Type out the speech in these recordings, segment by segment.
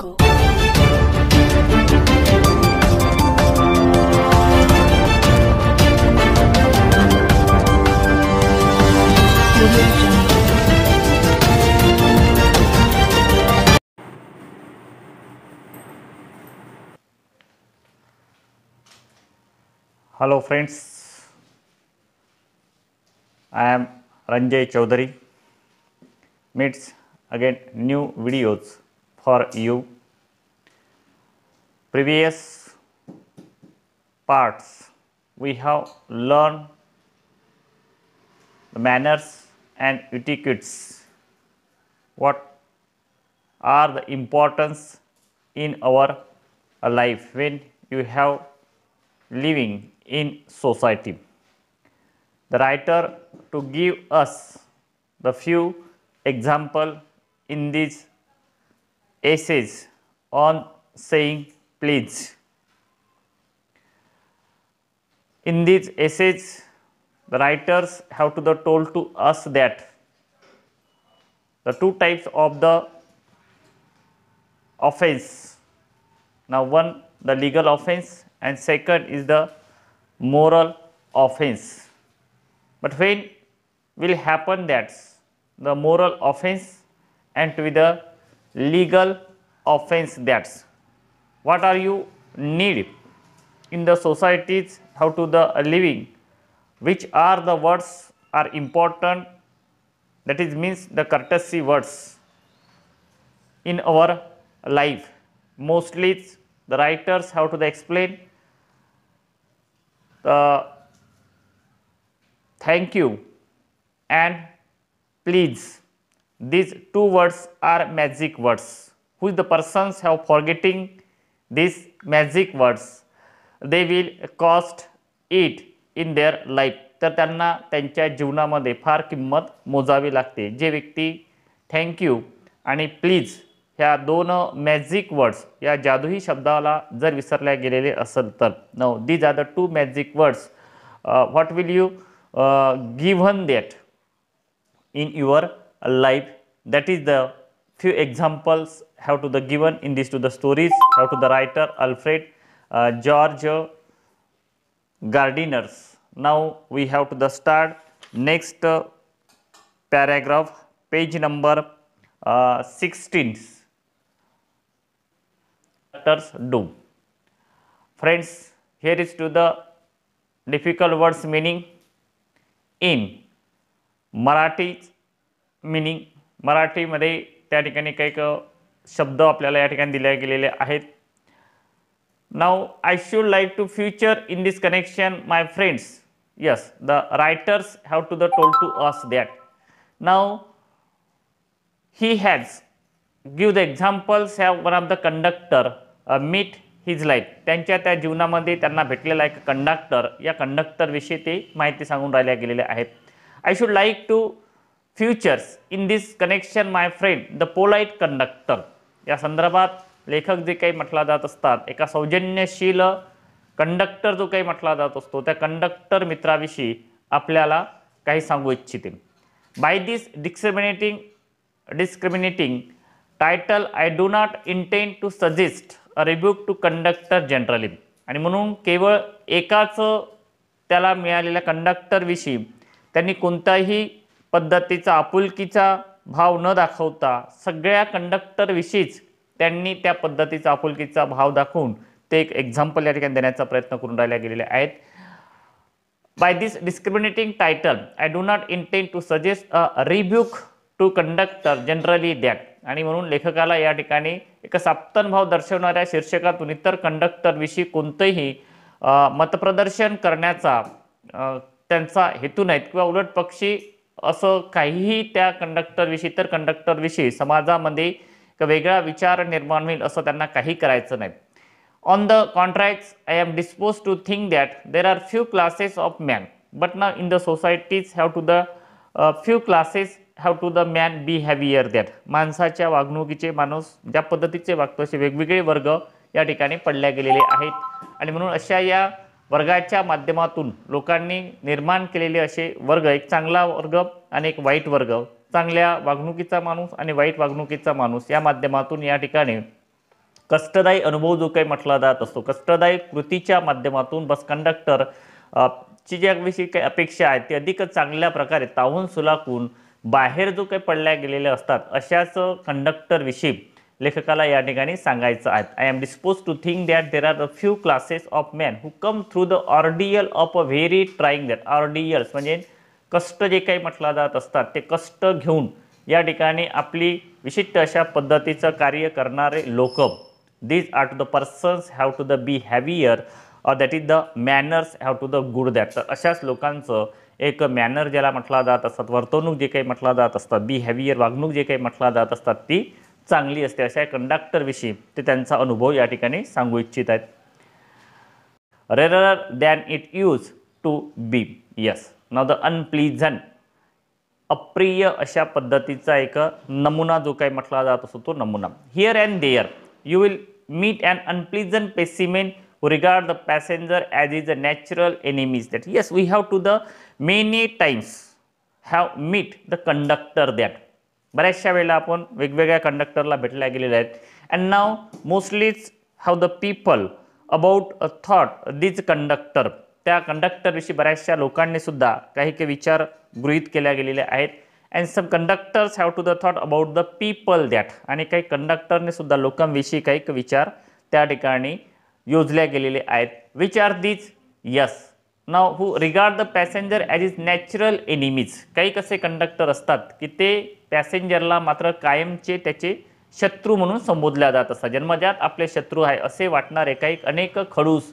jungle Hello friends, I am Ranjay Chaudhary meets again new videos for you. Previous parts we have learned the manners and etiquettes. What are the importance in our life when you have living in society. The writer to give us the few example in these essays on saying please. In these essays, the writers have to the told to us that the two types of the offense. Now, one the legal offense and second is the moral offense. But when will happen that the moral offense and to the legal offense that's what are you need in the societies how to the living which are the words are important that is means the courtesy words in our life mostly the writers how to explain the thank you and please these two words are magic words which the persons have forgetting these magic words they will cost it in there life तर त्यांना त्यांच्या जीवनामध्ये फार किंमत मोजावी लागते जे व्यक्ती थँक्यू आणि प्लीज ह्या दोन मॅजिक वर्ड्स या जादूही शब्दाला जर विसरल्या गेलेले असेल तर नऊ these are the two magic words what will you given that in your life. That is the few examples have to the given in this to the stories, how to the writer Alfred uh, George Gardiners. Now we have to the start next uh, paragraph page number uh, 16. Letters do. Friends, here is to the difficult words meaning in Marathi meaning मराठीमध्ये त्या ठिकाणी काही शब्द आपल्याला या ठिकाणी दिले गेलेले आहेत now I should like to future in this connection my friends yes the writers have to the told to us that now he has give the examples have one of the conductor meet his life त्यांच्या त्या जीवनामध्ये त्यांना भेटलेला एक conductor या कंडक्टरविषयी ते माहिती सांगून राहिल्या गेलेल्या आहेत I should like to futures in this connection my friend the polite conductor या संदर्भात लेखक जे काही म्हटला जात असतात एका सौजन्यशील कंडक्टर जो काही म्हटला जात असतो त्या कंडक्टर मित्राविषयी आपल्याला काही सांगू इच्छिते by this discriminating discriminating title I do not intend to suggest a rebuke to conductor generally आणि म्हणून केवळ एकाच त्याला मिळालेल्या कंडक्टरविषयी त्यांनी कोणताही पद्धतीचा आपुलकीचा भाव न दाखवता सगळ्या कंडक्टरविषयीच त्यांनी त्या पद्धतीचा आपुलकीचा भाव दाखवून ते एक एक्झाम्पल या ठिकाणी देण्याचा प्रयत्न करून राहिल्या गेलेले आहेत by this discriminating title I do not intend to suggest a rebuke to conductor generally that आणि म्हणून लेखकाला या ठिकाणी एक साप्तन भाव दर्शवणाऱ्या शीर्षकातून इतर कंडक्टरविषयी कोणतंही मतप्रदर्शन करण्याचा त्यांचा हेतू नाहीत किंवा उलट पक्षी असं काहीही त्या कंडक्टरविषयी तर कंडक्टरविषयी समाजामध्ये वेगळा विचार निर्माण होईल असं त्यांना काही करायचं नाही on the contract I am dispose to think that there are few classes of man but ना in the societies have to the few classes have to the man behaviour that माणसाच्या वागणुकीचे माणूस ज्या पद्धतीचे वागतो असे वेगवेगळे वर्ग या ठिकाणी पडल्या गेलेले आहेत आणि म्हणून अशा या वर्गाच्या माध्यमातून लोकांनी निर्माण केलेले असे वर्ग एक चांगला वर्ग आणि एक वाईट वर्ग चांगल्या वागणुकीचा माणूस आणि वाईट वागणुकीचा माणूस या माध्यमातून या ठिकाणी कष्टदायी अनुभव जो काही म्हटला जात असतो कष्टदायी कृतीच्या माध्यमातून बस कंडक्टर ची ज्याविषयी काही अपेक्षा आहे ती अधिक चांगल्या प्रकारे ताहून सुलाकून बाहेर जो काही पडल्या गेलेल्या असतात अशाच कंडक्टरविषयी लेखकाला या ठिकाणी सांगायचं आहे I am dispose to think that there are a few classes of man who come through the ordeal of a very trying that ordeals म्हणजे कष्ट जे काही म्हटलं जात असतात ते कष्ट घेऊन या ठिकाणी आपली विशिष्ट अशा पद्धतीचं कार्य करणारे लोक these are to the persons have to the behaviour और that is the manners have to the good that तर अशाच लोकांचं एक मॅनर ज्याला म्हटला जात असतात वर्तवणूक जे काही म्हटलं जात असतात बिहेवियर वागणूक जे काही म्हटलं जात असतात ती चांगली असते अशा कंडक्टरविषयी ते त्यांचा अनुभव या ठिकाणी सांगू इच्छित आहेत rarer than it used to be yes now the unpleasant अप्रिय अशा पद्धतीचा एक नमुना जो काही म्हटला जात असतो तो नमुना here and there you will meet and unpleasant specimen regard the passenger as is a natural enemies that yes we have to the many times have meet the conductor that बऱ्याचशा वेळेला आपण वेगवेगळ्या कंडक्टरला भेटल्या गेलेल्या आहेत अँड नाव मोस्टलीच have the people about a thought these conductor त्या कंडक्टरविषयी बऱ्याचशा लोकांनी सुद्धा काही काही विचार गृहित केल्या गेलेले आहेत and some conductors have to the thought about the people that आणि काही कंडक्टरने सुद्धा लोकांविषयी काही विचार त्या ठिकाणी योजल्या गेलेले आहेत which are these yes now who regard the passenger as is natural enemies काही कसे कंडक्टर असतात की ते पॅसेंजरला मात्र कायमचे त्याचे शत्रू म्हणून संबोधल्या जात असतात जन्मजात आपले शत्रू आहे असे वाटणारे काही अनेक खडूस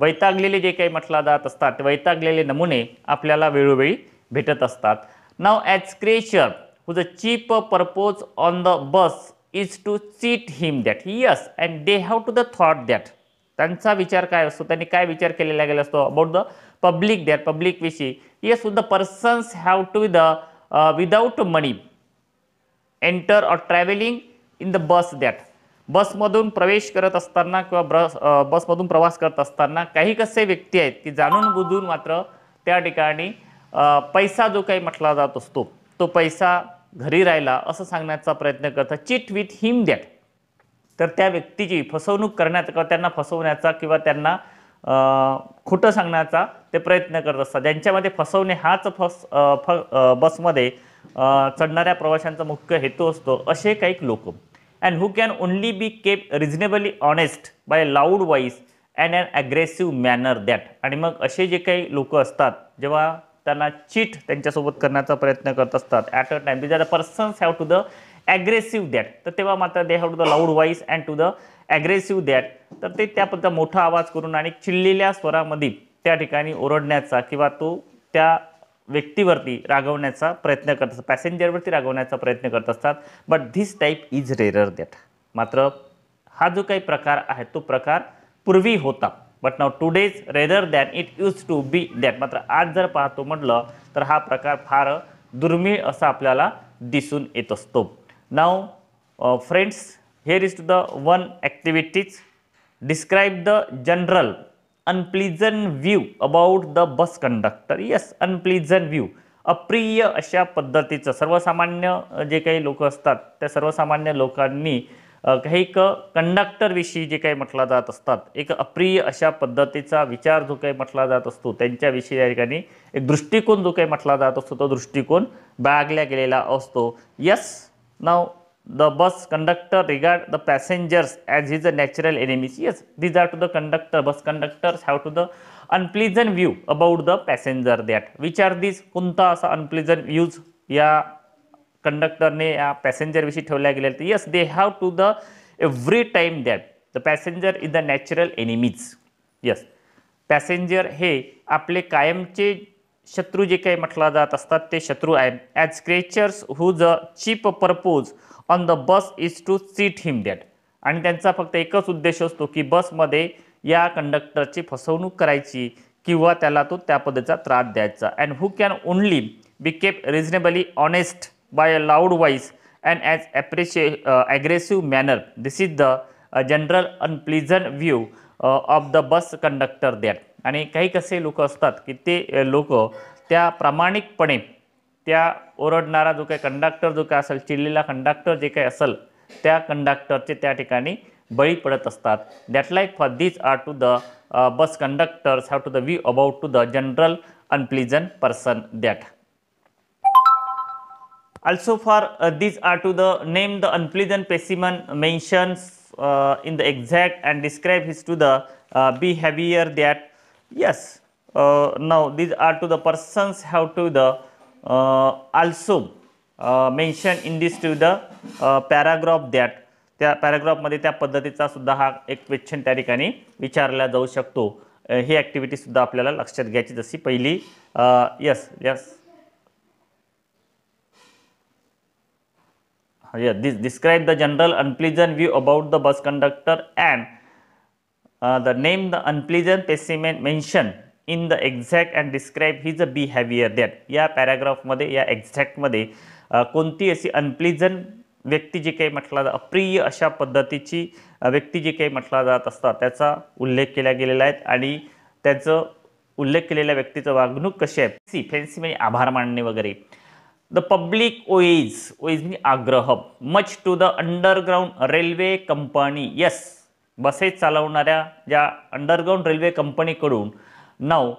वैतागलेले जे काही म्हटला जात असतात ते वैतागलेले नमुने आपल्याला वेळोवेळी भेटत असतात now as creature who the chief purpose on the bus is to cheat him that yes and they have to the thought that त्यांचा विचार काय असतो त्यांनी काय विचार केलेला गेला असतो about the public there public विषयी ये सुद्धा have have to the without money enter or travelling in the bus that बसमधून प्रवेश करत असताना किंवा ब्र बसमधून प्रवास करत असताना काही कसे व्यक्ती आहेत की जाणून बुजून मात्र त्या ठिकाणी पैसा जो काही म्हटला जात असतो तो पैसा घरी राहिला असं सांगण्याचा प्रयत्न करतात चिट विथ हिम दॅट तर त्या व्यक्तीची फसवणूक करण्यात किंवा त्यांना फसवण्याचा किंवा त्यांना खोटं सांगण्याचा ते प्रयत्न करत असतात ज्यांच्यामध्ये फसवणे हाच फस फ बसमध्ये चढणाऱ्या प्रवाशांचा मुख्य हेतू असतो असे काही लोक and who can only be kept reasonably honest by loud voice and and aggressive manner that आणि मग असे जे काही लोक असतात जेव्हा त्यांना चीट त्यांच्यासोबत करण्याचा प्रयत्न करत असतात at a time these are the persons have to the aggressive that तर तेव्हा मात्र they have to the loud voice and to the aggressive that तर ते त्याबद्दल मोठा आवाज करून आणि चिडलेल्या स्वरामध्ये त्या ठिकाणी ओरडण्याचा किंवा तो त्या व्यक्तीवरती रागवण्याचा प्रयत्न करत असतात पॅसेंजरवरती रागवण्याचा प्रयत्न करत असतात but this type is rarer that मात्र हा जो काही प्रकार आहे तो प्रकार पूर्वी होता but now today's rather than it used to be that मात्र आज जर पाहतो म्हटलं तर हा प्रकार फार दुर्मिळ असा आपल्याला दिसून येत असतो now friends here is the one one activities the the general general about the bus bus yes conductor. Yes, अप्रिय अशा पद्धतीचं सर्वसामान्य जे काही लोक असतात त्या सर्वसामान्य लोकांनी काही क कंडक्टरविषयी जे काही म्हटलं जात असतात एक अप्रिय अशा पद्धतीचा विचार जो काही म्हटला जात असतो त्यांच्याविषयी या ठिकाणी एक दृष्टिकोन जो काही म्हटला जात असतो तो दृष्टिकोन बाळगल्या गेलेला असतो yes Now, the bus conductor regard the passengers as his natural enemies. Yes, these are to the conductor. Bus conductors have to the unpleasant view about the passenger that. Which are these kunta unpleasant views? Yeah, conductor ne yeah, passenger Yes, they have to the every time that the passenger is the natural enemies. Yes, passenger hey, aple kayamche शत्रू जे काही म्हटला जात असतात ते शत्रू आहेत as creatures who the chief purpose on the bus is to cheat him that आणि त्यांचा फक्त एकच उद्देश असतो की बसमध्ये या कंडक्टरची फसवणूक करायची किंवा त्याला तो त्या पद्धतीचा त्रास द्यायचा and who can only be kept reasonably honest by a loud voice and as appreciate aggressive manner this is the general unpleasant view of the bus conductor that आणि काही कसे लोक असतात की ते लोक त्या प्रामाणिकपणे त्या ओरडणारा जो काही कंडक्टर जो काय असेल चिरलेला कंडक्टर जे काही असेल त्या कंडक्टरचे त्या ठिकाणी बळी पडत असतात that like for these are to the bus conductors have to the we about to the general unpleasant person that also for these are to the name the unpleasant specimen mentions in the exact and describe his to the behaviour that Yes. Uh, now these are to the persons have to the uh, also uh, mentioned in this to the uh, paragraph that त्या पॅराग्राफमध्ये त्या पद्धतीचा सुद्धा हा एक question त्या ठिकाणी विचारला जाऊ शकतो ही ॲक्टिव्हिटीसुद्धा आपल्याला लक्षात lakshat जशी पहिली yes yes yes, this describe the general unpleasant view about the bus conductor and the name the the unpleasant specimen mentioned in the exact and describe his a behaviour that या पॅराग्राफमध्ये या एक्झॅक्टमध्ये uh, कोणती अशी अनप्लिझन व्यक्ती जी काही म्हटला जा अप्रिय अशा पद्धतीची uh, व्यक्ती जी काही म्हटला जात असतात त्याचा उल्लेख केला गेलेला आहे आणि त्याचं उल्लेख केलेल्या व्यक्तीचं वागणूक कशी आहे सी फॅन्सी म्हणजे आभार मानणे वगैरे द पब्लिक ओईज ओईज मी आग्रह much to the underground railway company yes buses चालवणाऱ्या ज्या अंडरग्राऊंड रेल्वे कंपनीकडून now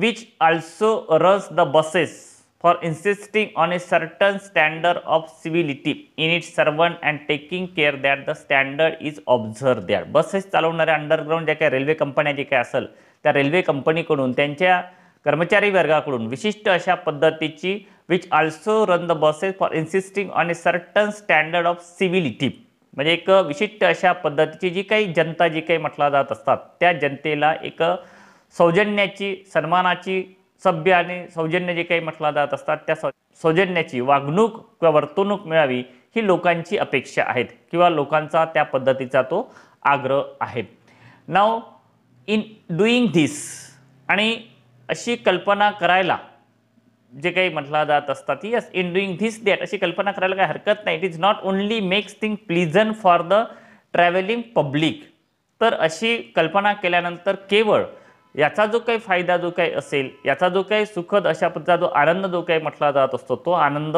which also runs the buses for insisting on a certain standard of civility in it servant and taking care that the standard is observe that buses चालवणाऱ्या underground ज्या काही railway कंपन्या जे काय असेल त्या railway कंपनीकडून त्यांच्या कर्मचारी वर्गाकडून विशिष्ट अशा पद्धतीची which also run the buses for insisting on a certain standard of civility म्हणजे एक विशिष्ट अशा पद्धतीची जी काही जनता जी काही म्हटला जात असतात त्या जनतेला एक सौजन्याची सन्मानाची सभ्य आणि सौजन्य जे काही म्हटला जात असतात त्या सौजन्याची वागणूक किंवा वर्तणूक मिळावी ही लोकांची अपेक्षा आहेत किंवा लोकांचा त्या पद्धतीचा तो आग्रह आहे नाव इन डुईंग धिस आणि अशी कल्पना करायला जे काही म्हटलं जात असतात yes in doing this that अशी कल्पना करायला काही हरकत नाही it is not only makes thing pleasant for the travelling public तर अशी कल्पना केल्यानंतर केवळ याचा जो काही फायदा जो काही असेल याचा जो काही सुखद अशा पद्धतीचा जो आनंद जो काही म्हटला जात असतो तो आनंद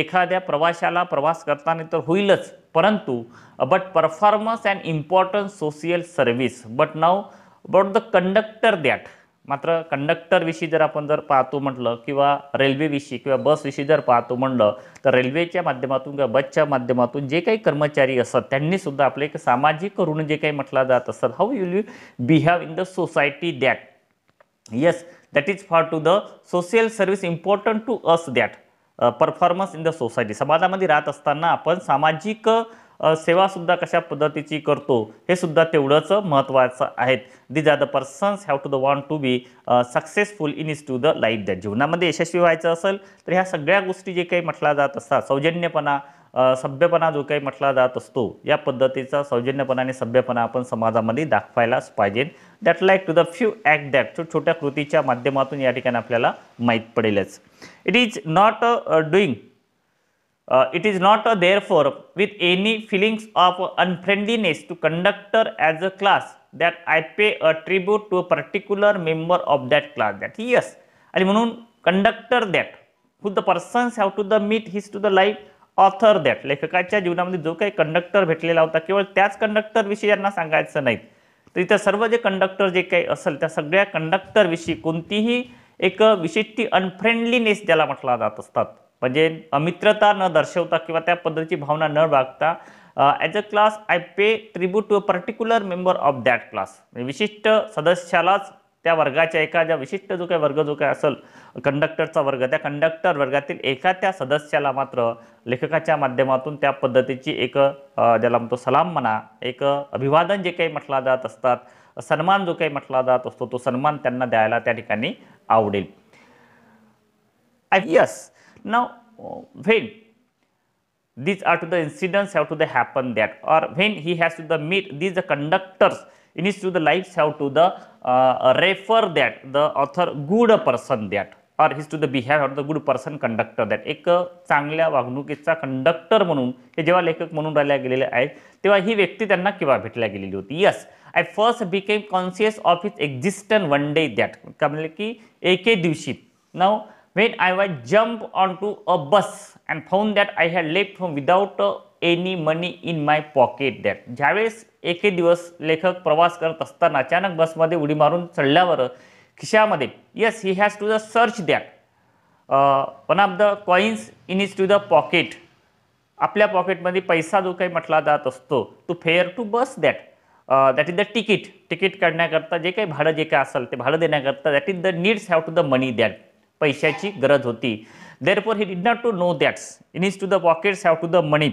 एखाद्या प्रवाशाला प्रवास करताना तर होईलच परंतु but performance and importance social service but now about the conductor that मात्र कंडक्टरविषयी जर आपण जर पाहतो म्हटलं किंवा रेल्वेविषयी किंवा बसविषयी जर पाहतो म्हटलं तर रेल्वेच्या माध्यमातून किंवा बसच्या माध्यमातून जे काही कर्मचारी असतात त्यांनीसुद्धा आपले एक सामाजिक ऋण जे काही म्हटलं जात असतात how will you behave in the society that yes that is for to the social service important to us that performance in the society समाजामध्ये राहत असताना आपण सामाजिक सेवासुद्धा कशा पद्धतीची करतो हे सुद्धा तेवढंच महत्त्वाचं आहेत these are the persons have to the want to be successful in is to the life that जीवनामध्ये यशस्वी व्हायचं असेल तर ह्या सगळ्या गोष्टी जे काही म्हटल्या जात असतात सौजन्यपणा सभ्यपणा जो काही म्हटला जात असतो या पद्धतीचा सौजन्यपणा आणि सभ्यपणा आपण समाजामध्ये दाखवायलाच पाहिजे that like to the few act that छोट्या कृतीच्या माध्यमातून या ठिकाणी आपल्याला माहीत पडेलच it is not doing Uh, it is not uh, therefore with any feelings of unfriendliness to conductor as a class that I pay a tribute to a particular member of that class that yes आणि म्हणून conductor that who the persons have to the meet his to the life author that लेखकाच्या जीवनामध्ये जो काही conductor भेटलेला होता केवळ त्याच कंडक्टरविषयी यांना सांगायचं नाही तर इथं सर्व जे कंडक्टर जे काही असेल त्या सगळ्या कंडक्टरविषयी कोणतीही एक विशिष्ट अनफ्रेंडलीनेस ज्याला म्हटला जात असतात म्हणजे अमित्रता न दर्शवता किंवा त्या पद्धतीची भावना न बागता as a class I pay tribute to a particular member of that class विशिष्ट सदस्यालाच त्या वर्गाच्या एका ज्या विशिष्ट जो काही वर्ग जो काही असेल कंडक्टरचा वर्ग त्या कंडक्टर वर्गातील एका त्या सदस्याला मात्र लेखकाच्या माध्यमातून त्या पद्धतीची एक ज्याला म्हणतो सलाम म्हणा एक अभिवादन जे काही म्हटला जात असतात सन्मान जो काही म्हटला जात असतो तो सन्मान त्यांना द्यायला त्या ठिकाणी आवडेल yes Now, when these are to the incidents have to the happen that or when he has to the meet these the conductors in his to the lives have to the uh, refer that the author good person that or his to the behave or the good A conductor that एक चांगल्या वागणुकीचा conductor म्हणून हे जेव्हा लेखक म्हणून राहिल्या गेलेले आहेत तेव्हा ही व्यक्ती त्यांना केव्हा भेटल्या गेलेली होती yes Yes, first became conscious of his his one day that का म्हणजे की एके दिवशी Now. when I was jump onto a bus and found that I had left home without any any money in my pocket that ज्यावेळेस एके दिवस लेखक प्रवास करत असताना अचानक बसमध्ये उडी मारून चढल्यावर खिशामध्ये yes he has to the search that one of the coins in is to the pocket आपल्या पॉकेटमध्ये पैसा जो काही म्हटला जात असतो to fare to bus that that is the ticket ticket काढण्याकरता जे काही भाडं जे काही असेल ते भाडं देण्याकरता that is the needs have to the money that पैशाची गरज होती for he did not to know that's in is to the pockets have to the money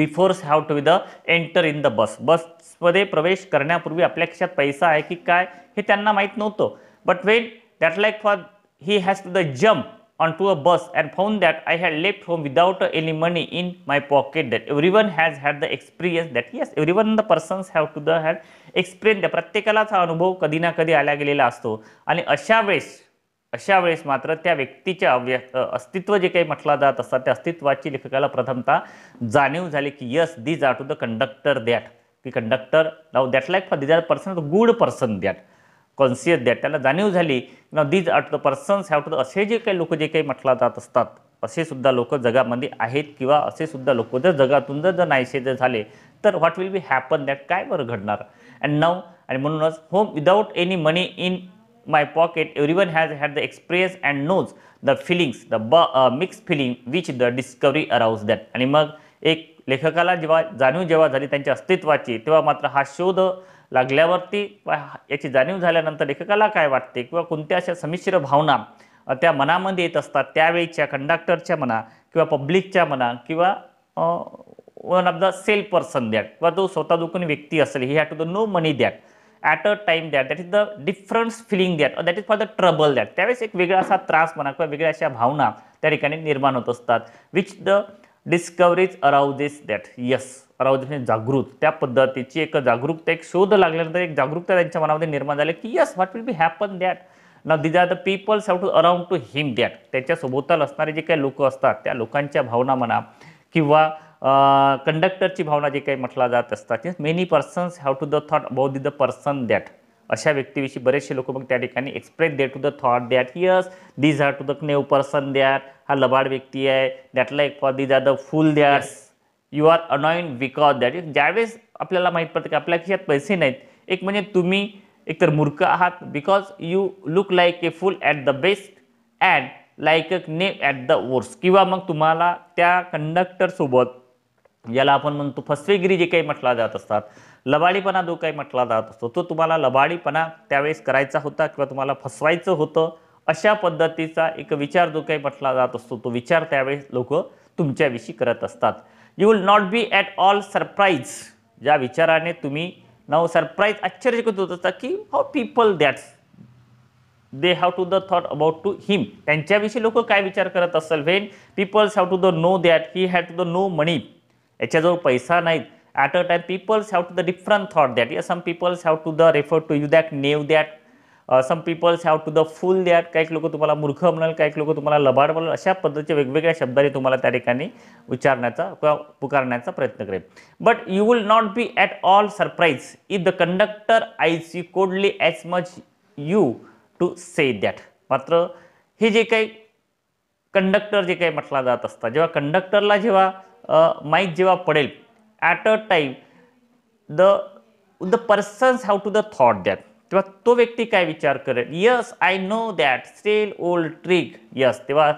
before have to the enter in the bus बसमध्ये प्रवेश करण्यापूर्वी आपल्या खिशात पैसा आहे की काय हे त्यांना माहीत नव्हतं but when that like for he has to the jump on to a bus and found that I had left home without any money in my pocket that everyone has had the experience that yes everyone the persons have to the had experience द्या प्रत्येकालाच हा अनुभव कधी ना कधी आला गेलेला असतो आणि अशा वेळेस अशा वेळेस मात्र त्या व्यक्तीच्या अव्य अस्तित्व जे काही म्हटलं जात असतात त्या अस्तित्वाची लेखकाला प्रथमतः जाणीव झाली की yes these are to the conductor that की conductor now that like for these are person good person that conscious that त्याला जाणीव झाली now these are to the persons have to the असे जे काही लोक जे काही म्हटलं जात असतात असे सुद्धा लोक जगामध्ये आहेत किंवा असे सुद्धा लोक जर जगातून जर जर नाहीसे जर झाले तर what will be happen that काय बरं घडणार अँड नाव आणि म्हणूनच home without any money in my pocket everyone has had the express and knows the feelings द ब mix feeling which the discovery arouse that आणि मग एक लेखकाला जेव्हा जाणीव जेव्हा झाली त्यांच्या अस्तित्वाची तेव्हा मात्र हा शोध लागल्यावरती याची जाणीव झाल्यानंतर लेखकाला काय वाटते किंवा कोणत्या अशा समिश्र भावना त्या मनामध्ये येत असतात त्यावेळीच्या कंडक्टरच्या म्हणा किंवा पब्लिकच्या म्हणा किंवा one of the sale person that किंवा जो स्वतः दुखून व्यक्ती असेल he have to the no money that at a time that that is the difference feeling that that is for the trouble that त्यावेळेस एक वेगळा असा त्रास म्हणा किंवा वेगळ्या अशा भावना त्या ठिकाणी निर्माण होत असतात which the discoveries arouses that yes arouses म्हणजे जागृत त्या पद्धतीची एक जागरूकता एक शोध लागल्यानंतर एक जागरूकता त्यांच्या मनामध्ये निर्माण झाली की yes what will be happen that ना these are the peoples have to around to him that त्याच्या सोबताला असणारे जे काही लोक असतात त्या लोकांच्या भावना म्हणा किंवा कंडक्टरची भावना जे काही म्हटला जात असतात many persons have to the thought about the person that अशा व्यक्तीविषयी बरेचसे लोक मग त्या ठिकाणी express they to the thought that yes these are to the knave person that हा लबाड व्यक्ती आहे दॅटला एक for these are the fool that you are annoyed because that ज्यावेळेस आपल्याला माहीत पडतं की आपल्या खिशात पैसे नाहीत एक म्हणजे तुम्ही एकतर मूर्ख आहात because you look like a fool at the best and like a name at the worse किंवा मग तुम्हाला त्या कंडक्टरसोबत याला आपण म्हणतो फसवेगिरी जे काही म्हटला जात असतात लबाडीपणा जो काही म्हटला जात असतो तो तुम्हाला लबाडीपणा त्यावेळेस करायचा होता किंवा तुम्हाला फसवायचं होतं अशा पद्धतीचा एक विचार जो काही म्हटला जात असतो तो विचार त्यावेळेस लोक तुमच्याविषयी करत असतात you will not be at all surprise ज्या विचाराने तुम्ही नाव सरप्राईज आश्चर्य होत असता की how people that's they have to the thought about to him त्यांच्याविषयी लोक काय विचार करत असेल when peoples have to the know that he have to the no money याच्याजवळ पैसा नाहीत at a time peoples have to the different thought that या some peoples have to the refer to you that knave that some peoples have to the fool that काही लोक तुम्हाला मूर्ख म्हणाल काही लोक तुम्हाला लबाड म्हणाल अशा पद्धतीचे वेगवेगळ्या शब्दाने तुम्हाला त्या ठिकाणी विचारण्याचा किंवा पुकारण्याचा प्रयत्न करेल but you will not be at all surprise if the conductor I see coldly as much you to say that मात्र हे जे काही कंडक्टर जे काही म्हटला जात असतात जेव्हा कंडक्टरला जेव्हा माईक जेव्हा पडेल at a time the the persons have to the thought that तेव्हा तो व्यक्ती काय विचार करेल yes I know that stale old trick yes तेव्हा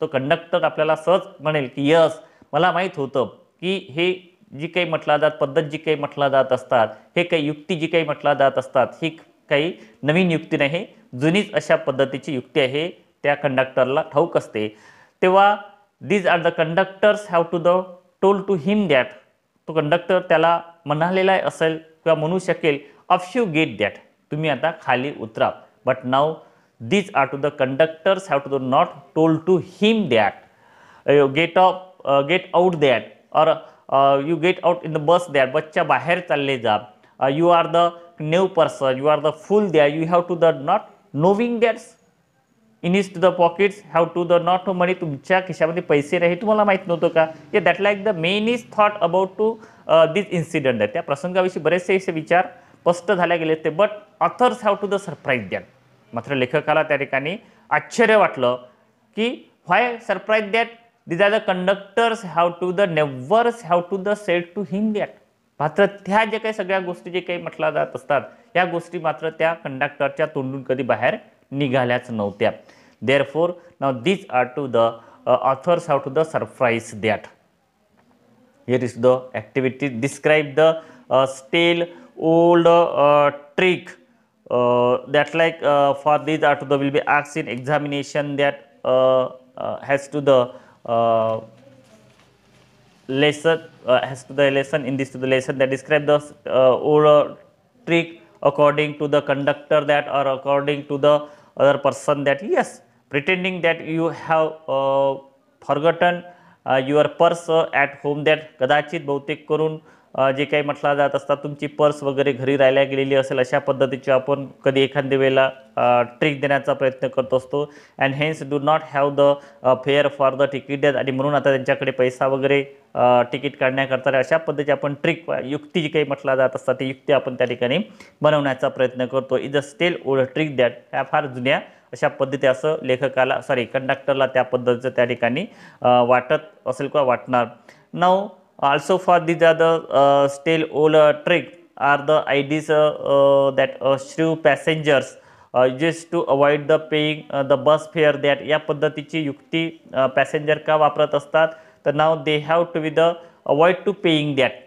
तो कंडक्टर आपल्याला सहज म्हणेल की यस मला माहीत होतं की हे जी काही म्हटला जात पद्धत जी काही म्हटला जात असतात हे काही युक्ती जी काही म्हटला जात असतात ही काही नवीन युक्ती नाही जुनीच अशा पद्धतीची युक्ती आहे त्या कंडक्टरला ठाऊक असते तेव्हा these are the conductors have to the told to him that तो कंडक्टर त्याला म्हणालेला असेल किंवा म्हणू शकेल अफ यू गेट दॅट तुम्ही आता खाली उतरा but now these are to the conductors have to the not told to him that get off get out that or you get out in the bus that बसच्या बाहेर चालले जा you are the new person you are the fool that you have to the not knowing that's in is to the pockets have to the not to money तुमच्या खिशामध्ये पैसे नाही हे तुम्हाला माहीत नव्हतं का yeah that like the main is thought about to this incident आहे त्या प्रसंगाविषयी बरेचसे असे विचार स्पष्ट झाले गेले ते but authors have to the surprise that मात्र लेखकाला त्या ठिकाणी आश्चर्य वाटलं की why surprise that these are the conductors have to the never have to the set to him that मात्र त्या ज्या काही सगळ्या गोष्टी जे काही म्हटल्या जात असतात या गोष्टी मात्र त्या कंडक्टरच्या तोंडून कधी बाहेर निघाल्याच नव्हत्या these are now these are to the authors have to the surprise that here is the activity describe the stale old trick that like for these are to the will be आक्स in examination that has to the lesson uh, has to the lesson in this to the lesson that describe the uh, trick according to the conductor that or according to the other person that yes pretending that you have uh, forgotten uh, your purse at home that kadachit bautik karun जे काही म्हटला जात असतात तुमची purse वगैरे घरी राहिल्या गेलेली असेल अशा पद्धतीची आपण कधी एखाद्या वेळेला ट्रिक देण्याचा प्रयत्न करत असतो and hence do not have the fare for the ticket आणि म्हणून आता त्यांच्याकडे पैसा वगैरे तिकीट काढण्याकरता अशा पद्धतीची आपण ट्रिक युक्ती जी काही म्हटला जात असतात ती युक्ती आपण त्या ठिकाणी बनवण्याचा प्रयत्न करतो इज अ स्टेल ओल्ड ट्रिक दॅट ह्या फार जुन्या अशा पद्धती असं लेखकाला सॉरी कंडक्टरला त्या पद्धतीचं त्या ठिकाणी वाटत असेल किंवा वाटणार now also for the the the old uh, still are the uh, trick are that IDs passengers just to avoid the to the bus fare that या पद्धतीची युक्ती पॅसेंजर uh, का वापरत असतात तर now they have to with the avoid to paying that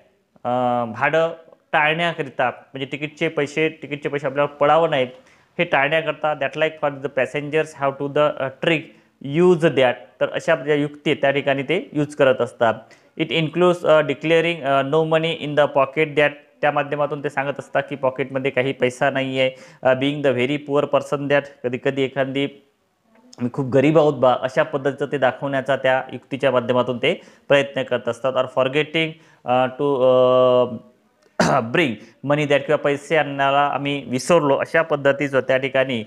भाडं टाळण्याकरिता म्हणजे तिकीटचे पैसे तिकीटचे पैसे आपल्याला पडावं नाही हे टाळण्याकरता that like for the passengers have to the trick use that तर अशा ज्या युक्ती त्या ठिकाणी ते यूज करत असतात it includes declaring no money in the pocket that त्या माध्यमातून ते सांगत असतात की पॉकेटमध्ये काही पैसा नाही आहे being the very poor person that कधी कधी एखादी खूप गरीब आहोत बा अशा पद्धतीचं ते दाखवण्याचा त्या युक्तीच्या माध्यमातून ते प्रयत्न करत असतात or forgetting to bring money that किंवा पैसे आणण्याला आम्ही विसरलो अशा पद्धतीचं त्या ठिकाणी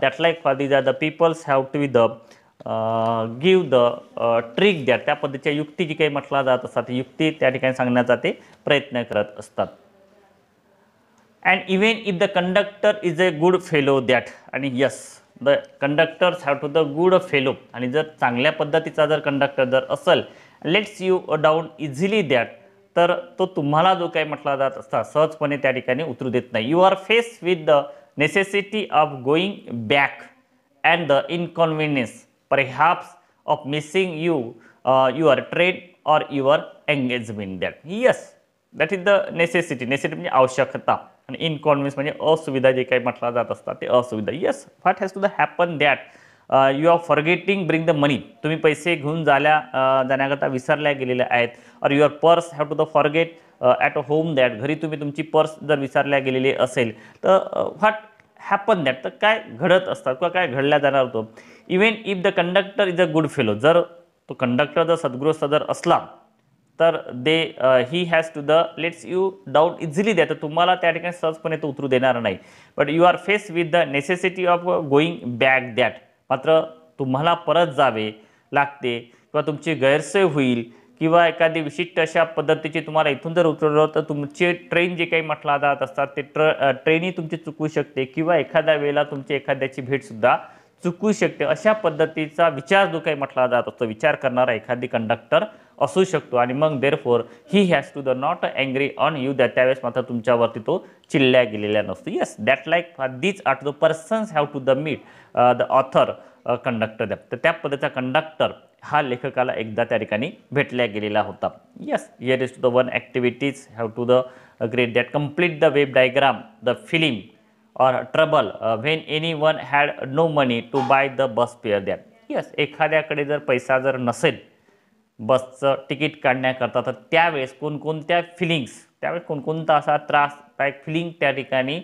that like for these are the peoples have to be the give the trick द्या त्या पद्धतीच्या युक्ती जी काही म्हटला जात असतात युक्ती त्या ठिकाणी सांगण्याचा ते प्रयत्न करत असतात and even if the conductor is a good fellow that आणि yes the conductors have to the good fellow आणि जर चांगल्या पद्धतीचा जर कंडक्टर जर असेल lets you down easily that तर तो तुम्हाला जो काही म्हटला जात असता सहजपणे त्या ठिकाणी उतरू देत नाही you are face with the necessity of going back and the inconvenience perhaps of missing you uh, your trade or your engagement that yes that is the necessity necessity म्हणजे आवश्यकता आणि इनकॉन्व्हिन्स म्हणजे असुविधा जे काही म्हटलं जात असतात ते असुविधा yes what has to the happen that you are forgetting bring the money तुम्ही पैसे घेऊन जाल्या uh, जाण्याकरता विसरल्या गेलेल्या आहेत or your purse have to the forget at home that घरी तुम्ही तुमची पर्स जर विसरल्या गेलेली असेल तर व्हॉट हॅपन दॅट तर काय घडत असतात किंवा काय घडल्या जाणार होतं even if the conductor is a good fellow जर तो कंडक्टर जर सद्गृह सदर असला तर they he has to the lets you doubt easily द्या तर तुम्हाला त्या ठिकाणी सहजपणे तो उतरू देणार नाही but you are face with the necessity of going back that मात्र तुम्हाला परत जावे लागते किंवा तुमची गैरसोय होईल किंवा एखादी विशिष्ट अशा पद्धतीची तुम्हाला इथून जर उतरवलं तर तुमचे ट्रेन जे काही म्हटला जात असतात ते ट्र ट्रेनही uh, तुमची चुकवू शकते किंवा एखाद्या वेळेला तुमची एखाद्याची भेटसुद्धा चुकू शकते अशा पद्धतीचा विचार जो काही म्हटला जात असतो विचार करणारा एखादी कंडक्टर असू शकतो आणि मग for he has to the not angry on you that त्यावेळेस मात्र तुमच्यावरती तो चिल्ल्या गेलेला नसतो yes that like these are the persons have to the meet the author conductor द्या तर त्या पद्धतीचा कंडक्टर हा लेखकाला एकदा त्या ठिकाणी भेटल्या गेलेला होता yes here is to the one activities have to the great that complete the web diagram the film or trouble when any one had no money to buy the bus fare that yes एखाद्याकडे जर पैसा जर नसेल बसचं ticket काढण्याकरता तर त्यावेळेस कोणकोणत्या feelings त्यावेळेस कोणकोणता असा त्रास काय फिलिंग त्या ठिकाणी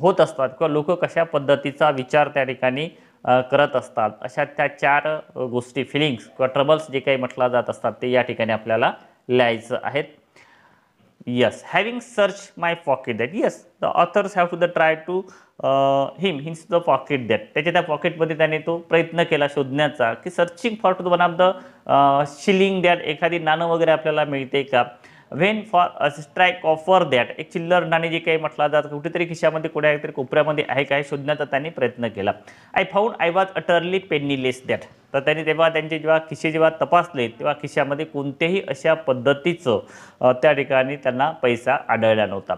होत असतात किंवा लोक कशा पद्धतीचा विचार त्या ठिकाणी करत असतात अशा त्या चार गोष्टी फिलिंग्स किंवा ट्रबल्स जे काही म्हटलं जात असतात ते या ठिकाणी आपल्याला लिहायचं आहेत yes having searched my pocket that yes the authors have to the try to uh, him hints the pocket that त्याच्या त्या पॉकेटमध्ये त्याने तो प्रयत्न केला शोधण्याचा की searching for to one of the shilling that एखादी नाणं वगैरे आपल्याला मिळते का when for a strike of for that एक चिल्लर नाणे जे काही म्हटलं जातं कुठेतरी खिशामध्ये कुठे तरी कोपऱ्यामध्ये आहे काय शोधण्याचा त्यांनी प्रयत्न केला I found I was utterly penniless that तर त्यांनी तेव्हा त्यांचे जेव्हा खिशे जेव्हा तपासले तेव्हा खिशामध्ये कोणत्याही अशा पद्धतीचं त्या ठिकाणी त्यांना पैसा आढळला नव्हता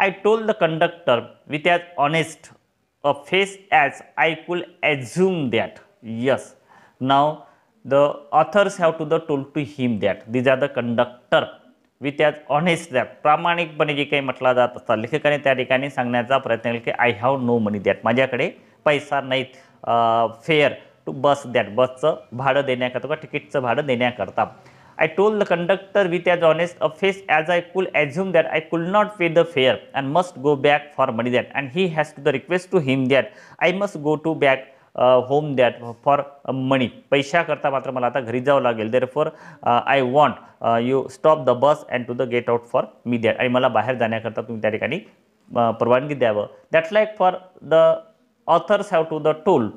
I told the conductor with as honest a face as I could assume that yes now the authors have to the told to him that these are the conductor with as honest that प्रामाणिकपणे जे काही म्हटला जात असतात लेखकाने त्या ठिकाणी सांगण्याचा प्रयत्न केला की I have no money that माझ्याकडे पैसा नाहीत फेअर टू बस दॅट बसचं भाडं देण्याकरता किंवा तिकीटचं भाडं देण्याकरता I told the conductor with as honest a face as I could assume that I could not pay the fare and must go back for money that and he has to the request to him that I must go to back home that for money पैशाकरता मात्र मला आता घरी जावं लागेल therefore I want you stop the bus and to the get out for me that आणि मला बाहेर जाण्याकरता तुम्ही त्या ठिकाणी परवानगी द्यावं that like for the authors have to the told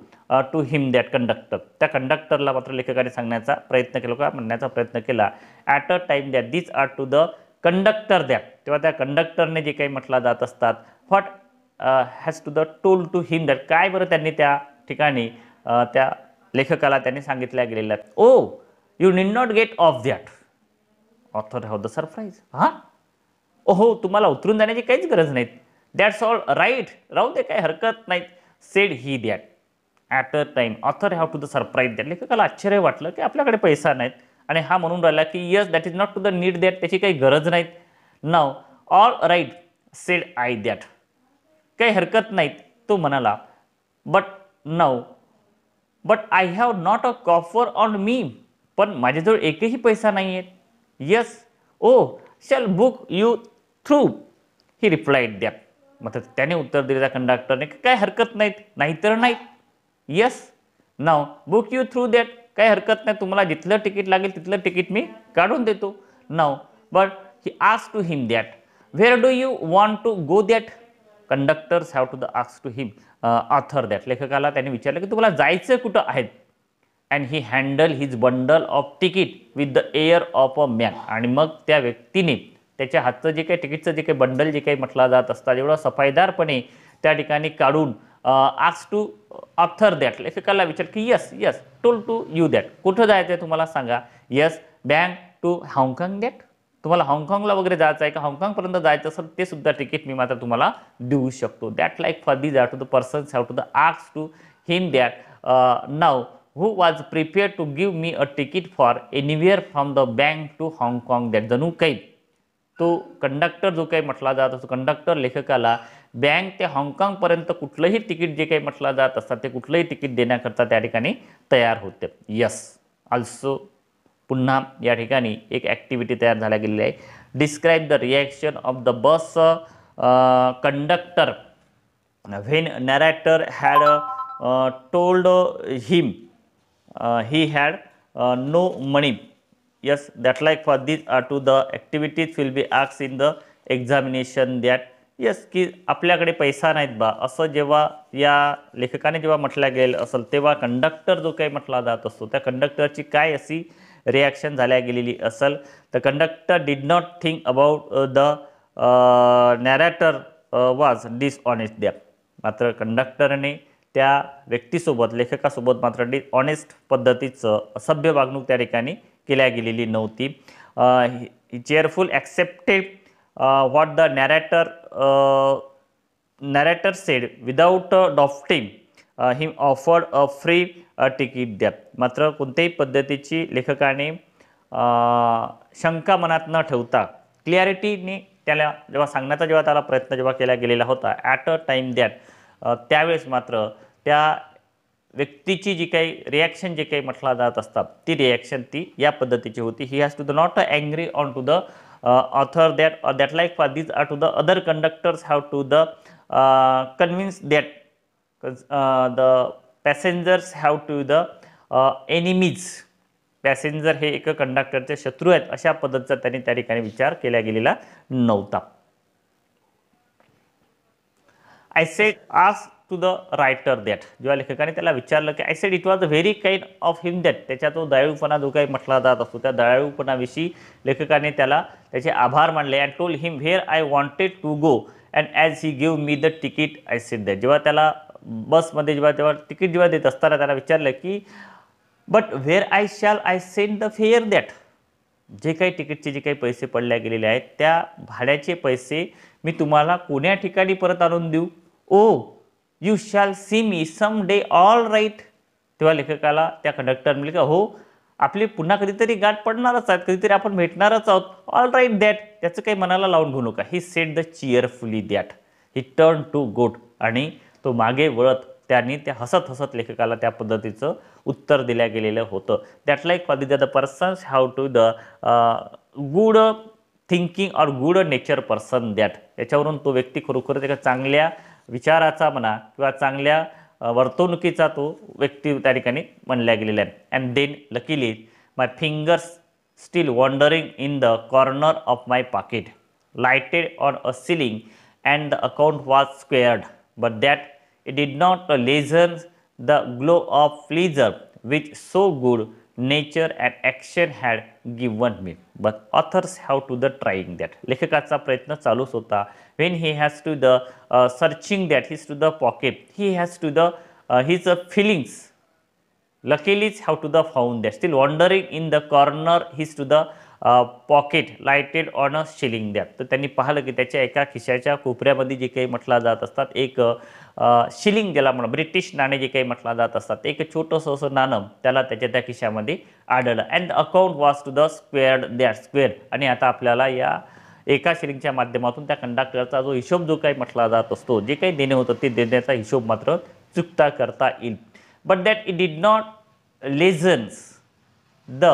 to him that conductor त्या कंडक्टरला मात्र लेखकाने सांगण्याचा प्रयत्न केला का म्हणण्याचा प्रयत्न केला at a time that this are to the conductor that तेव्हा त्या कंडक्टरने जे काही म्हटलं जात असतात what has to the told to him that काय बरं त्यांनी त्या ठिकाणी त्या लेखकाला त्यांनी सांगितल्या गेलेल्या oh you need not get off that author have the surprise हां हो तुम्हाला उतरून जाण्याची काहीच गरज नाही दॅट्स ऑल राईट राहू दे काही हरकत नाही said he that at a time author have to the surprise that लेखकाला आश्चर्य वाटलं की आपल्याकडे पैसा नाहीत आणि हा म्हणून राहिला की yes that is not to the need that त्याची काही गरज नाहीत now all right said I that काही हरकत नाहीत तो म्हणाला but now but I have not a copper on me पण माझ्याजवळ एकही पैसा नाही आहेत yes oh shall book you through he replied द्या मग त्याने उत्तर दिले त्या कंडक्टरने काय हरकत नाहीत नाहीतर नाही yes now book you through that काय हरकत नाही तुम्हाला जिथलं तिकीट लागेल तिथलं तिकीट मी काढून देतो now but he ask to him that where do you want to go that conductors have to the आक्स to him author that लेखकाला त्याने विचारलं की तुम्हाला जायचं कुठं आहेत and he handle his bundle of ticket with the air of a man आणि मग त्या व्यक्तीने त्याच्या हातचं जे काही तिकीटचं जे काही बंडल जे काही म्हटलं जात असतात एवढं सफाईदारपणे त्या ठिकाणी काढून आक्स टू ऑथर दॅट लेखकाला विचार की yes yes told to you that कुठं जायचं आहे तुम्हाला सांगा येस बँक टू हाँगकाँग दॅट तुम्हाला हाँगकाँगला वगैरे जायचं आहे का हाँगकाँगपर्यंत जायचं असेल ते सुद्धा तिकीट मी मात्र तुम्हाला देऊ शकतो that like for these are to the persons have to the आक्स to him that now who was prepare to give me a ticket for anywhere from the bank to हाँगकाँग दॅट जणू काही तो conductor जो काही म्हटला जात असतो conductor लेखकाला बँक ते हाँगकाँगपर्यंत कुठलंही तिकीट जे काही म्हटलं जात असतात ते कुठलंही तिकीट देण्याकरता त्या ठिकाणी तयार होते यस ऑल्सो पुन्हा या ठिकाणी एक ॲक्टिव्हिटी तयार झाल्या गेलेली आहे describe the reaction of the bus conductor when narrator had told him he had no money yes that like for this to two the activities will be आक्स in the examination that yes की आपल्याकडे पैसा नाहीत बा असं जेव्हा या लेखकाने जेव्हा म्हटलं गेलं असेल तेव्हा कंडक्टर जो काही म्हटला जात असतो त्या कंडक्टरची काय अशी रिॲक्शन झाल्या गेलेली असेल तर conductor did not think about the narrator was dishonest द्या मात्र कंडक्टरने त्या व्यक्तीसोबत लेखकासोबत मात्र डिसऑनेस्ट पद्धतीचं असभ्य वागणूक त्या ठिकाणी केल्या गेलेली नव्हती cheerful accepted what the narrator narrator said without doubting him offered a free ticket द्या मात्र कोणत्याही पद्धतीची लेखकाने शंका मनात न ठेवता क्लिअरिटीने त्याला जेव्हा सांगण्याचा जेव्हा त्याला प्रयत्न जेव्हा केला गेलेला होता ॲट अ टाईम दॅट त्यावेळेस मात्र त्या व्यक्तीची जी काही रिॲक्शन जे काही म्हटला जात असतात ती रिॲक्शन ती या पद्धतीची होती he has to the not a angry on to the author that that like for these are to the other conductors have to the convince that the passengers have to the enemies passenger हे एका कंडक्टरचे शत्रू आहेत अशा पद्धतीचा त्यांनी त्या ठिकाणी विचार केला गेलेला नव्हता I said as to the writer that जेव्हा लेखकाने त्याला विचारलं की I said it was a very kind of him that त्याच्या तो दयाळूपणा जो काही म्हटला जात असतो त्या दयाळूपणाविषयी लेखकाने त्याला त्याचे आभार मानले and told him where I wanted to go and as he give me the ticket I said that जेव्हा त्याला बसमध्ये जेव्हा तेव्हा तिकीट जेव्हा देत असताना त्यांना विचारलं की but where I shall I send the fare that जे काही तिकीटचे जे काही पैसे पडल्या गेलेले आहेत त्या भाड्याचे पैसे मी तुम्हाला कोण्या ठिकाणी परत आणून देऊ oh you shall see me some day all right तेव्हा लेखकाला त्या कंडक्टर म्हणले का हो आपली पुन्हा कधीतरी गाठ पडणारच आहेत कधीतरी आपण भेटणारच आहोत ऑल राईट दॅट त्याचं काही मनाला लावून घेऊ नका he said the cheerfully that he turn to good आणि तो मागे वळत त्यांनी त्या हसत हसत लेखकाला त्या पद्धतीचं उत्तर दिल्या गेलेलं होतं त्यातला एक पद्धती the persons have to the good thinking or good nature person that याच्यावरून तो व्यक्ती खरोखरच त्याच्या चांगल्या विचाराचा म्हणा किंवा चांगल्या वर्तवणुकीचा तो व्यक्ती त्या ठिकाणी म्हणल्या गेलेला आहे and then luckily my fingers still wandering in the corner of my pocket lighted on a shilling and the account was squared but that it did not lessen the glow of pleasure which so good nature and action had given me. But authors have to the trying that. लेखकाचा प्रयत्न चालूच होता. When he has to the uh, searching that, he's to the pocket, he has to the uh, his uh, feelings. Luckily, how to the found that. Still wandering in the corner, he's to the pocket lighted on a shilling द्या तर त्यांनी पाहिलं की त्याच्या एका खिशाच्या कोपऱ्यामध्ये जे काही म्हटलं जात असतात एक शिलिंग ज्याला म्हणा ब्रिटिश नाणे जे काही म्हटलं जात असतात एक छोटंसं असं नाणं त्याला त्याच्या त्या खिशामध्ये आढळलं and the account was to the square that square आणि आता आपल्याला या एका शिलिंगच्या माध्यमातून त्या कंडक्टरचा जो हिशोब जो काही म्हटला जात असतो जे काही देणे होतं ते देण्याचा हिशोब मात्र चुकता करता येईल but that it did not lessens the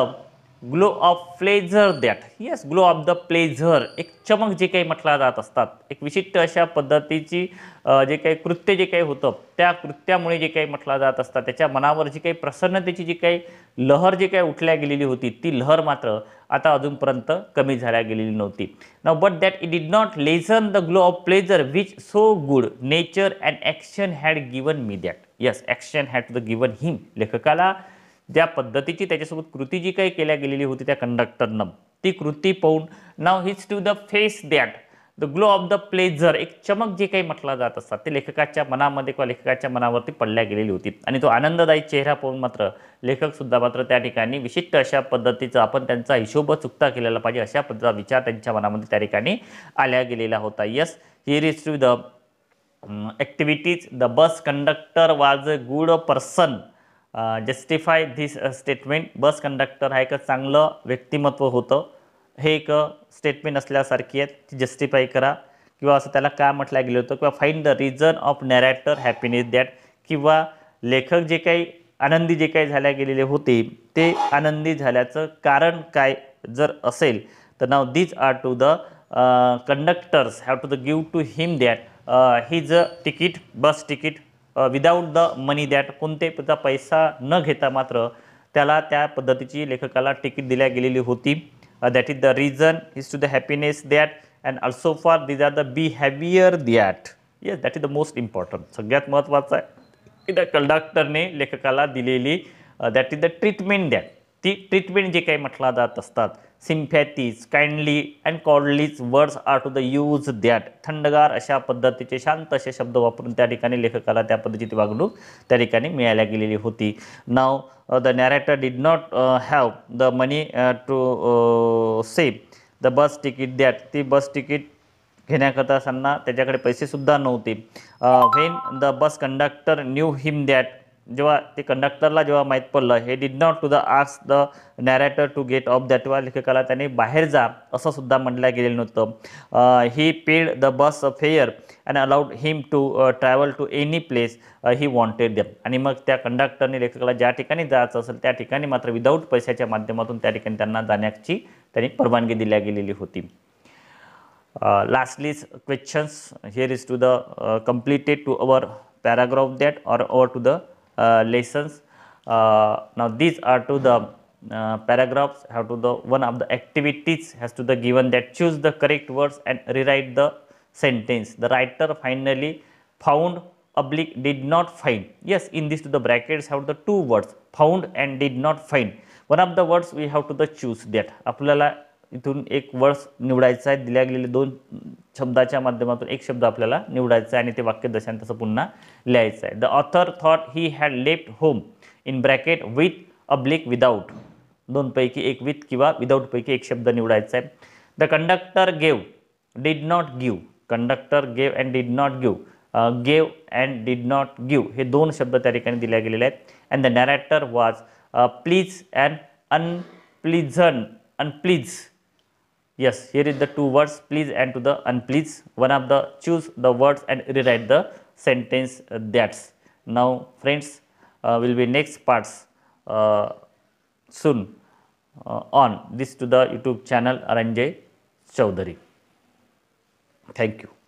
glow of pleasure that yes glow of the pleasure एक चमक जे काही म्हटला जात असतात एक विशिष्ट अशा पद्धतीची जे काही कृत्य जे काही होतं त्या कृत्यामुळे जे काही म्हटलं जात असतात त्याच्या मनावर जी काही प्रसन्नतेची जी काही लहर जी काही उठल्या गेलेली होती ती लहर मात्र आता अजूनपर्यंत कमी झाल्या गेलेली नव्हती न but that it did not lessen the glow of pleasure which so good nature and action had given me that yes action had the given him लेखकाला ज्या पद्धतीची त्याच्यासोबत कृती जी काही केल्या गेलेली होती त्या कंडक्टरनं ती कृती पाहून now his to the face that the glow of the pleasure एक चमक जे काही म्हटला जात असतात ते लेखकाच्या मनामध्ये किंवा लेखकाच्या मनावरती पडल्या गेलेली होती आणि तो आनंददायी चेहरा पाहून मात्र लेखकसुद्धा मात्र त्या ठिकाणी विशिष्ट अशा पद्धतीचा आपण त्यांचा हिशोब चुकता केलेला पाहिजे अशा पद्धतीचा विचार त्यांच्या मनामध्ये त्या ठिकाणी आल्या गेलेला होता yes he is to the activities the bus conductor was a good person justify this statement bus conductor हा एक चांगलं व्यक्तिमत्व होतं हे एक स्टेटमेंट असल्यासारखी आहे ती जस्टिफाय करा किंवा असं त्याला का म्हटलं गेलं होतं किंवा find the reason of narrator happiness that किंवा लेखक जे काही आनंदी जे काही झाल्या गेलेले होते ते आनंदी झाल्याचं कारण काय जर असेल तर now these are to the conductors have to the give to him that his ticket bus ticket without the money that त्याचा पैसा न घेता मात्र त्याला त्या पद्धतीची लेखकाला तिकीट दिल्या गेलेली होती that is the reason is to the happiness that and also for these are the behaviour that yes that is the most important सगळ्यात महत्त्वाचं आहे की त्या कंडक्टरने लेखकाला दिलेली that is the treatment that ती ट्रीटमेंट जे काही म्हटला जात असतात sympathies kindly and cordial words are to the use that थंडगार अशा पद्धतीचे शांत असे शब्द वापरून त्या ठिकाणी लेखकाला त्या पद्धतीची वागणूक त्या ठिकाणी मिळायला गेलेली होती now the narrator did not have the money to save the bus ticket that ती बस तिकीट घेण्याकरता असताना त्याच्याकडे पैसेसुद्धा नव्हते when the bus conductor knew him that जेव्हा ते कंडक्टरला जेव्हा माहीत पडलं he did not to the ask the narrator to get off that तेव्हा लेखकाला त्याने बाहेर जा असं सुद्धा म्हटलं गेलेलं नव्हतं he paid the bus fare and allowed him to travel to any place he wanted them आणि मग त्या कंडक्टरने लेखकाला ज्या ठिकाणी जायचं असेल त्या ठिकाणी मात्र विदाऊट पैशाच्या माध्यमातून त्या ठिकाणी त्यांना जाण्याची त्यांनी परवानगी दिल्या गेलेली होती lastly questions here is to the completed to our paragraph that or over to the Uh, lessons. Uh, now these are to the uh, paragraphs have to the one of the activities has to the given that choose the correct words and rewrite the sentence. The writer finally found oblique did not find. Yes, in this to the brackets have the two words found and did not find. One of the words we have to the choose that. इथून एक वर्ष निवडायचं आहे दिल्या गेलेले दोन शब्दाच्या माध्यमातून एक शब्द आपल्याला निवडायचा आहे आणि ते वाक्य दशांताचं पुन्हा लिहायचं आहे the author thought he had left home in bracket with oblique without दोनपैकी एक विथ किंवा विदाऊटपैकी एक शब्द निवडायचा आहे the conductor gave did not give conductor gave and did not give gave and did not give हे दोन शब्द त्या ठिकाणी दिल्या गेलेले आहेत and the narrator was pleased and unpleasant unpleased Yes, here is the two words please and to the unplease. One of the choose the words and rewrite the sentence uh, that's. Now friends, uh, will be next parts uh, soon uh, on this to the YouTube channel Aranjay Chaudhary. Thank you.